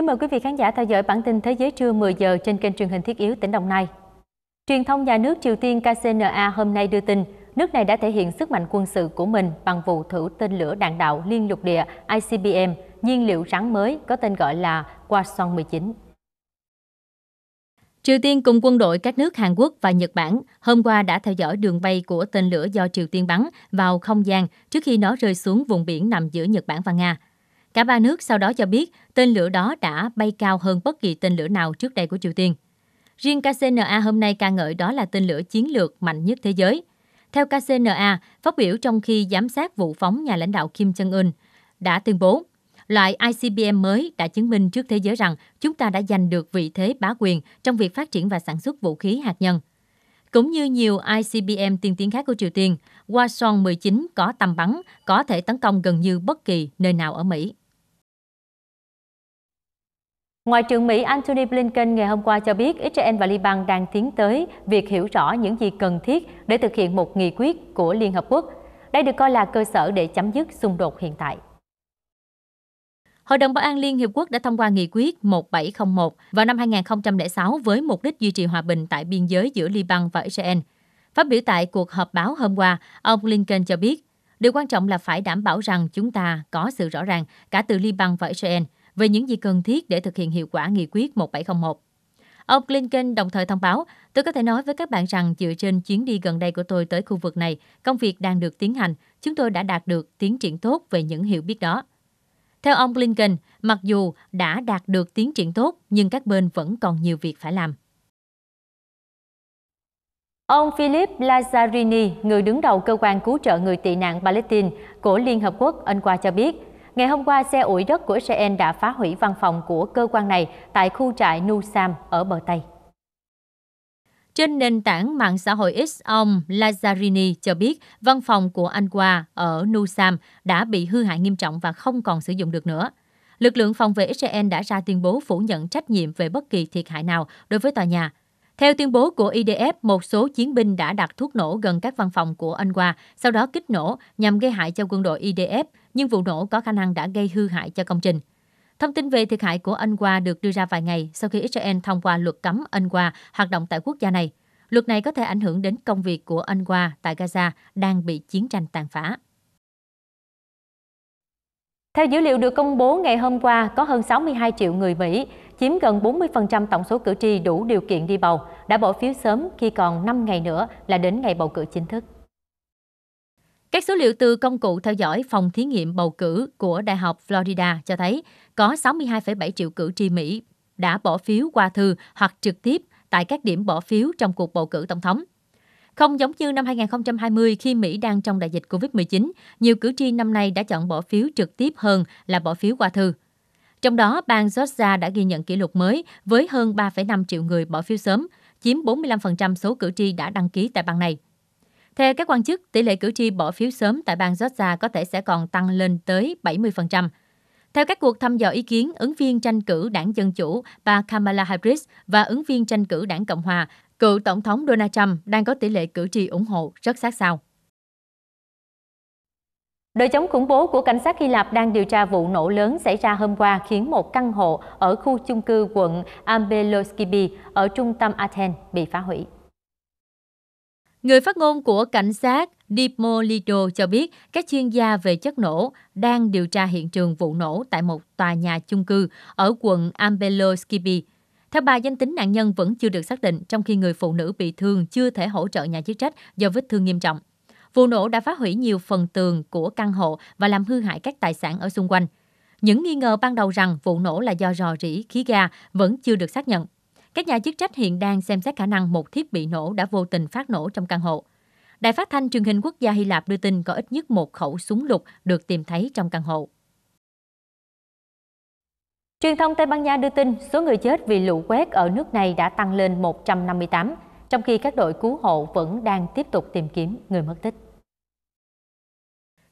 Kính mời quý vị khán giả theo dõi bản tin Thế giới trưa 10 giờ trên kênh truyền hình thiết yếu tỉnh Đồng Nai. Truyền thông nhà nước Triều Tiên KCNA hôm nay đưa tin, nước này đã thể hiện sức mạnh quân sự của mình bằng vụ thử tên lửa đạn đạo liên lục địa ICBM, nhiên liệu rắn mới có tên gọi là Hwasong-19. Triều Tiên cùng quân đội các nước Hàn Quốc và Nhật Bản hôm qua đã theo dõi đường bay của tên lửa do Triều Tiên bắn vào không gian trước khi nó rơi xuống vùng biển nằm giữa Nhật Bản và Nga. Cả ba nước sau đó cho biết tên lửa đó đã bay cao hơn bất kỳ tên lửa nào trước đây của Triều Tiên. Riêng KCNA hôm nay ca ngợi đó là tên lửa chiến lược mạnh nhất thế giới. Theo KCNA, phát biểu trong khi giám sát vụ phóng nhà lãnh đạo Kim Jong-un, đã tuyên bố, loại ICBM mới đã chứng minh trước thế giới rằng chúng ta đã giành được vị thế bá quyền trong việc phát triển và sản xuất vũ khí hạt nhân. Cũng như nhiều ICBM tiên tiến khác của Triều Tiên, Washong 19 có tầm bắn, có thể tấn công gần như bất kỳ nơi nào ở Mỹ. Ngoại trưởng Mỹ Antony Blinken ngày hôm qua cho biết Israel và Liban đang tiến tới việc hiểu rõ những gì cần thiết để thực hiện một nghị quyết của Liên Hợp Quốc. Đây được coi là cơ sở để chấm dứt xung đột hiện tại. Hội đồng Bảo an Liên Hiệp Quốc đã thông qua nghị quyết 1701 vào năm 2006 với mục đích duy trì hòa bình tại biên giới giữa Liban và Israel. Phát biểu tại cuộc họp báo hôm qua, ông Blinken cho biết, điều quan trọng là phải đảm bảo rằng chúng ta có sự rõ ràng cả từ Liban và Israel – về những gì cần thiết để thực hiện hiệu quả nghị quyết 1701. Ông Blinken đồng thời thông báo, tôi có thể nói với các bạn rằng dựa trên chuyến đi gần đây của tôi tới khu vực này, công việc đang được tiến hành, chúng tôi đã đạt được tiến triển tốt về những hiểu biết đó. Theo ông Blinken, mặc dù đã đạt được tiến triển tốt, nhưng các bên vẫn còn nhiều việc phải làm. Ông Philip Lazzarini, người đứng đầu cơ quan cứu trợ người tị nạn Palestine của Liên Hợp Quốc, Anh Qua cho biết, Ngày hôm qua, xe ủi đất của Israel đã phá hủy văn phòng của cơ quan này tại khu trại Nusam ở bờ Tây. Trên nền tảng mạng xã hội X, ông Lazzarini cho biết văn phòng của anh Qua ở Nusam đã bị hư hại nghiêm trọng và không còn sử dụng được nữa. Lực lượng phòng vệ Israel đã ra tuyên bố phủ nhận trách nhiệm về bất kỳ thiệt hại nào đối với tòa nhà theo tuyên bố của IDF, một số chiến binh đã đặt thuốc nổ gần các văn phòng của anh Hoa, sau đó kích nổ nhằm gây hại cho quân đội IDF, nhưng vụ nổ có khả năng đã gây hư hại cho công trình. Thông tin về thiệt hại của anh Hoa được đưa ra vài ngày sau khi Israel thông qua luật cấm anh Hoa hoạt động tại quốc gia này. Luật này có thể ảnh hưởng đến công việc của anh Hoa tại Gaza đang bị chiến tranh tàn phá. Theo dữ liệu được công bố ngày hôm qua, có hơn 62 triệu người Mỹ chiếm gần 40% tổng số cử tri đủ điều kiện đi bầu, đã bỏ phiếu sớm khi còn 5 ngày nữa là đến ngày bầu cử chính thức. Các số liệu từ công cụ theo dõi phòng thí nghiệm bầu cử của Đại học Florida cho thấy có 62,7 triệu cử tri Mỹ đã bỏ phiếu qua thư hoặc trực tiếp tại các điểm bỏ phiếu trong cuộc bầu cử tổng thống. Không giống như năm 2020 khi Mỹ đang trong đại dịch COVID-19, nhiều cử tri năm nay đã chọn bỏ phiếu trực tiếp hơn là bỏ phiếu qua thư. Trong đó, bang Georgia đã ghi nhận kỷ lục mới với hơn 3,5 triệu người bỏ phiếu sớm, chiếm 45% số cử tri đã đăng ký tại bang này. Theo các quan chức, tỷ lệ cử tri bỏ phiếu sớm tại bang Georgia có thể sẽ còn tăng lên tới 70%. Theo các cuộc thăm dò ý kiến, ứng viên tranh cử đảng Dân Chủ bà Kamala Harris và ứng viên tranh cử đảng Cộng Hòa, cựu Tổng thống Donald Trump đang có tỷ lệ cử tri ủng hộ rất sát sao. Đội chống khủng bố của cảnh sát Hy Lạp đang điều tra vụ nổ lớn xảy ra hôm qua khiến một căn hộ ở khu chung cư quận Ambeloskibi ở trung tâm Athens bị phá hủy. Người phát ngôn của cảnh sát Dipolido cho biết các chuyên gia về chất nổ đang điều tra hiện trường vụ nổ tại một tòa nhà chung cư ở quận Ambeloskibi. Theo bà, danh tính nạn nhân vẫn chưa được xác định, trong khi người phụ nữ bị thương chưa thể hỗ trợ nhà chức trách do vết thương nghiêm trọng. Vụ nổ đã phá hủy nhiều phần tường của căn hộ và làm hư hại các tài sản ở xung quanh. Những nghi ngờ ban đầu rằng vụ nổ là do rò rỉ khí ga vẫn chưa được xác nhận. Các nhà chức trách hiện đang xem xét khả năng một thiết bị nổ đã vô tình phát nổ trong căn hộ. Đài phát thanh truyền hình quốc gia Hy Lạp đưa tin có ít nhất một khẩu súng lục được tìm thấy trong căn hộ. Truyền thông Tây Ban Nha đưa tin số người chết vì lũ quét ở nước này đã tăng lên 158 trong khi các đội cứu hộ vẫn đang tiếp tục tìm kiếm người mất tích.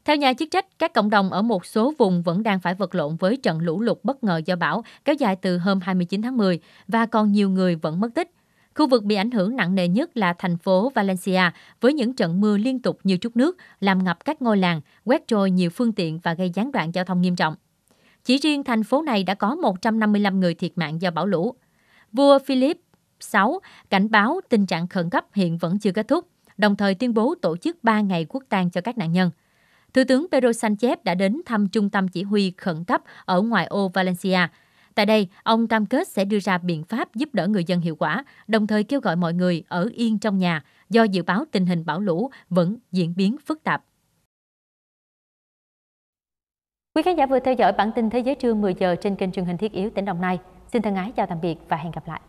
Theo nhà chức trách, các cộng đồng ở một số vùng vẫn đang phải vật lộn với trận lũ lụt bất ngờ do bão kéo dài từ hôm 29 tháng 10 và còn nhiều người vẫn mất tích. Khu vực bị ảnh hưởng nặng nề nhất là thành phố Valencia với những trận mưa liên tục như trút nước, làm ngập các ngôi làng, quét trôi nhiều phương tiện và gây gián đoạn giao thông nghiêm trọng. Chỉ riêng thành phố này đã có 155 người thiệt mạng do bão lũ. Vua Philip 6 cảnh báo tình trạng khẩn cấp hiện vẫn chưa kết thúc, đồng thời tuyên bố tổ chức 3 ngày quốc tang cho các nạn nhân. Thủ tướng Pedro Sanchez đã đến thăm trung tâm chỉ huy khẩn cấp ở ngoài ô Valencia. Tại đây, ông cam kết sẽ đưa ra biện pháp giúp đỡ người dân hiệu quả, đồng thời kêu gọi mọi người ở yên trong nhà do dự báo tình hình bão lũ vẫn diễn biến phức tạp. Quý khán giả vừa theo dõi bản tin Thế giới trưa 10 giờ trên kênh truyền hình Thiết yếu tỉnh Đồng Nai. Xin thân ái chào tạm biệt và hẹn gặp lại.